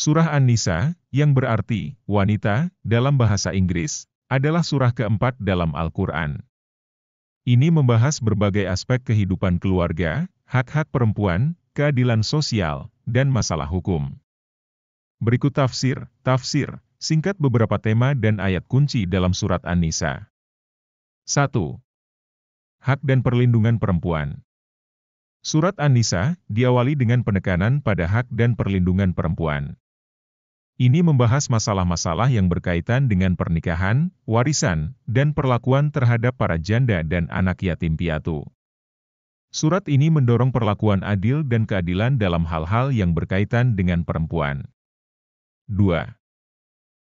Surah An-Nisa, yang berarti wanita dalam bahasa Inggris, adalah surah keempat dalam Al-Quran. Ini membahas berbagai aspek kehidupan keluarga, hak-hak perempuan, keadilan sosial, dan masalah hukum. Berikut tafsir, tafsir, singkat beberapa tema dan ayat kunci dalam surat An-Nisa. 1. Hak dan perlindungan perempuan. Surat An-Nisa diawali dengan penekanan pada hak dan perlindungan perempuan. Ini membahas masalah-masalah yang berkaitan dengan pernikahan, warisan, dan perlakuan terhadap para janda dan anak yatim piatu. Surat ini mendorong perlakuan adil dan keadilan dalam hal-hal yang berkaitan dengan perempuan. 2.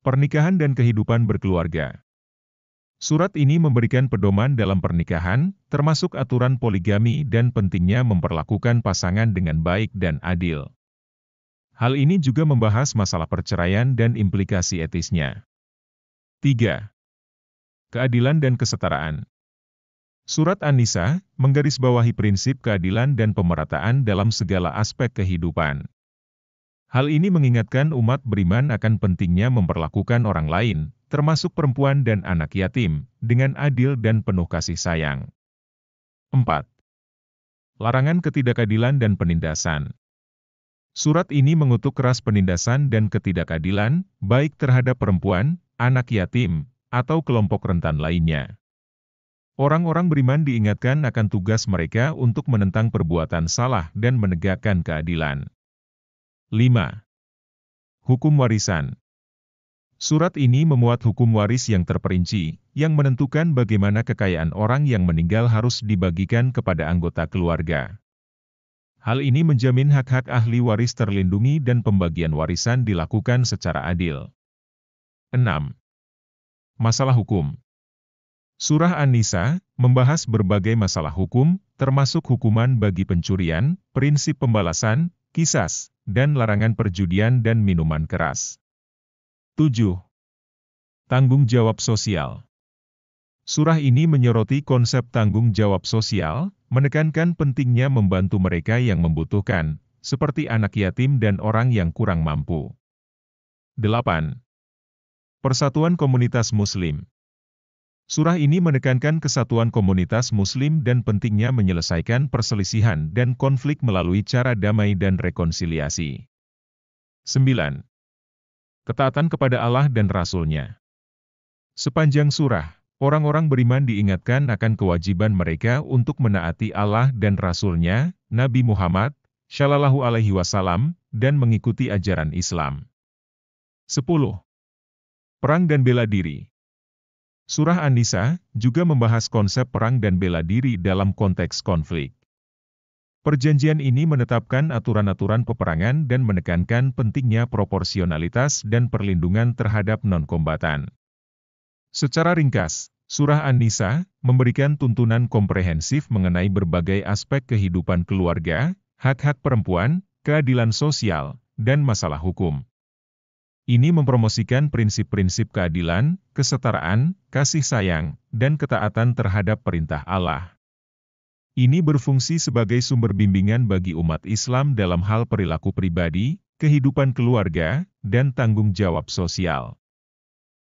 Pernikahan dan kehidupan berkeluarga. Surat ini memberikan pedoman dalam pernikahan, termasuk aturan poligami dan pentingnya memperlakukan pasangan dengan baik dan adil. Hal ini juga membahas masalah perceraian dan implikasi etisnya. 3. Keadilan dan kesetaraan. Surat An-Nisa menggarisbawahi prinsip keadilan dan pemerataan dalam segala aspek kehidupan. Hal ini mengingatkan umat beriman akan pentingnya memperlakukan orang lain, termasuk perempuan dan anak yatim, dengan adil dan penuh kasih sayang. 4. Larangan ketidakadilan dan penindasan. Surat ini mengutuk keras penindasan dan ketidakadilan, baik terhadap perempuan, anak yatim, atau kelompok rentan lainnya. Orang-orang beriman diingatkan akan tugas mereka untuk menentang perbuatan salah dan menegakkan keadilan. 5. Hukum warisan Surat ini memuat hukum waris yang terperinci, yang menentukan bagaimana kekayaan orang yang meninggal harus dibagikan kepada anggota keluarga. Hal ini menjamin hak-hak ahli waris terlindungi dan pembagian warisan dilakukan secara adil. 6. Masalah hukum Surah An-Nisa membahas berbagai masalah hukum, termasuk hukuman bagi pencurian, prinsip pembalasan, kisas, dan larangan perjudian dan minuman keras. 7. Tanggung jawab sosial Surah ini menyoroti konsep tanggung jawab sosial, menekankan pentingnya membantu mereka yang membutuhkan, seperti anak yatim dan orang yang kurang mampu. 8. Persatuan Komunitas Muslim Surah ini menekankan kesatuan komunitas muslim dan pentingnya menyelesaikan perselisihan dan konflik melalui cara damai dan rekonsiliasi. 9. Ketaatan kepada Allah dan Rasulnya Sepanjang surah, Orang-orang beriman diingatkan akan kewajiban mereka untuk menaati Allah dan Rasul-Nya, Nabi Muhammad, Shallallahu Alaihi Wasallam, dan mengikuti ajaran Islam. 10. Perang dan bela diri Surah An-Nisa juga membahas konsep perang dan bela diri dalam konteks konflik. Perjanjian ini menetapkan aturan-aturan peperangan dan menekankan pentingnya proporsionalitas dan perlindungan terhadap non-kombatan. Secara ringkas, Surah An-Nisa memberikan tuntunan komprehensif mengenai berbagai aspek kehidupan keluarga, hak-hak perempuan, keadilan sosial, dan masalah hukum. Ini mempromosikan prinsip-prinsip keadilan, kesetaraan, kasih sayang, dan ketaatan terhadap perintah Allah. Ini berfungsi sebagai sumber bimbingan bagi umat Islam dalam hal perilaku pribadi, kehidupan keluarga, dan tanggung jawab sosial.